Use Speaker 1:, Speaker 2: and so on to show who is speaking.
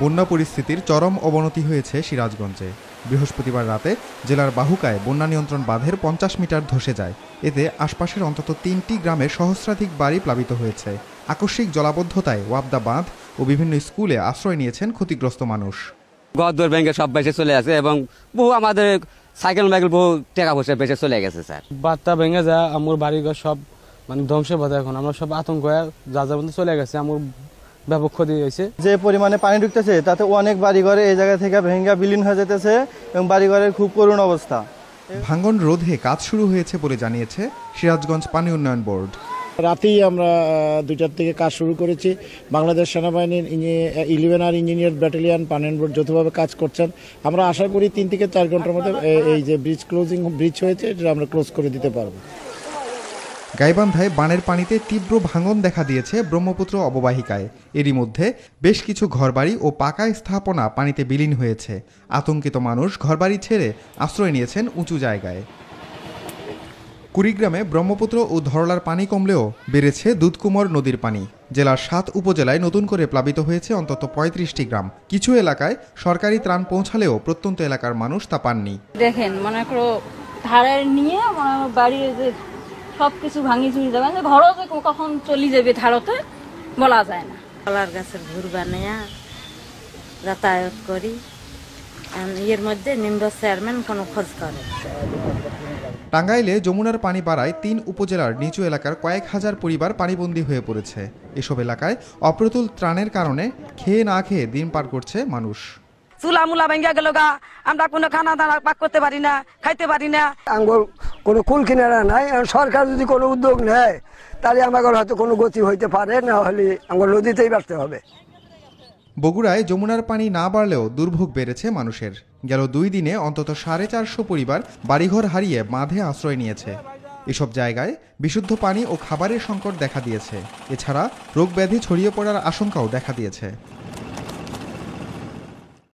Speaker 1: বন্যা পরিস্থিতির চরম অবনতি হয়েছে সিরাজগঞ্জে বৃহস্পতিবার রাতে জেলার বাহুকায় বন্যা নিয়ন্ত্রণ বাঁধের পঞ্চাশ মিটার ধসে যায় এতে আশপাশের অন্তত তিনটি গ্রামে সহস্রাধিক বাড়ি প্লাবিত হয়েছে আকস্মিক জলাবদ্ধতায় ওয়াবদা বাঁধ ও বিভিন্ন স্কুলে আশ্রয় নিয়েছেন ক্ষতিগ্রস্ত মানুষ গদর ব্যাংকে সব বেঁচে চলে আছে এবং বহু আমাদের সাইকেল মাইকেল বহু টাকা পয়সা বেঁচে চলে গেছে স্যার বাদটা ভেঙে যা আমার বাড়িঘর সব মানে ধ্বংসে বাধা এখন আমরা সব আতঙ্ক যা যা চলে গেছে আমার ব্যাপক ক্ষতি হয়েছে যে পরিমাণে পানি ঢুকতেছে তাতে অনেক বাড়িঘরে এই জায়গা থেকে ভেঙ্গা বিলীন হয়ে যেতেছে এবং বাড়িঘরের খুব করুণ অবস্থা ভাঙ্গন রোধে কাজ শুরু হয়েছে বলে জানিয়েছে সিরাজগঞ্জ পানি উন্নয়ন বোর্ড রাতেই আমরা দুইটার থেকে কাজ শুরু করেছি বাংলাদেশ সেনাবাহিনীর ইলেভেন আর ইঞ্জিনিয়ার ব্যাটালিয়ান পানেন বোর্ড যৌথভাবে কাজ করছেন আমরা আশা করি তিন থেকে চার ঘন্টার মধ্যে এই যে ব্রিজ ক্লোজিং ব্রিজ হয়েছে এটা আমরা ক্লোজ করে দিতে পারবো গাইবান্ধায় বানের পানিতে তীব্র ভাঙন দেখা দিয়েছে ব্রহ্মপুত্র অববাহিকায় এরই মধ্যে বেশ কিছু ঘরবাড়ি ও পাকা স্থাপনা পানিতে বিলীন হয়েছে আতঙ্কিত মানুষ ঘরবাড়ি ছেড়ে আশ্রয় নিয়েছেন উঁচু জায়গায় কুড়িগ্রামে ব্রহ্মপুত্র ও ধরলার পানি কমলেও বেড়েছে দুধকুমর নদীর পানি জেলার সাত উপজেলায় নতুন করে প্লাবিত হয়েছে অন্তত পঁয়ত্রিশটি গ্রাম কিছু এলাকায় সরকারি ত্রাণ পৌঁছালেও প্রত্যন্ত এলাকার মানুষ তা পাননি দেখেন মনে করো ধারের নিয়ে বাড়ির সব কিছু ভাঙি চুরি যাবে ঘরও মানে যে কখন চলি যাবে ধারতে বলা যায় না কলার গাছের ঘুর বানাইয়া যাতায়াত করি এর মধ্যে নিম্ন চেয়ারম্যান কোনো খোঁজ করে টাঙ্গাইলে যমুনার পানি বাড়ায় তিন উপজেলার নিচু এলাকার কয়েক হাজার পরিবার পানিবন্দী হয়ে পড়েছে এসব এলাকায় অপ্রতুল ত্রাণের কারণে খেয়ে না খেয়ে দিন পার করছে মানুষ চুলা মুলা ভেঙে গেল গা আমরা কোনো খানা দানা পাক করতে পারি না খাইতে পারি না আঙ্গুর কোনো কুল কিনারা নাই সরকার যদি কোনো উদ্যোগ নেয় তাহলে আমাকে হয়তো কোনো গতি হইতে পারে না হলে আমার নদীতেই বাড়তে হবে বগুড়ায় যমুনার পানি না বাড়লেও দুর্ভোগ বেড়েছে মানুষের গেল দুই দিনে অন্তত সাড়ে চারশো পরিবার বাড়িঘর হারিয়ে মাধে আশ্রয় নিয়েছে এসব জায়গায় বিশুদ্ধ পানি ও খাবারের সংকট দেখা দিয়েছে এছাড়া রোগ ব্যাধি ছড়িয়ে পড়ার আশঙ্কাও দেখা দিয়েছে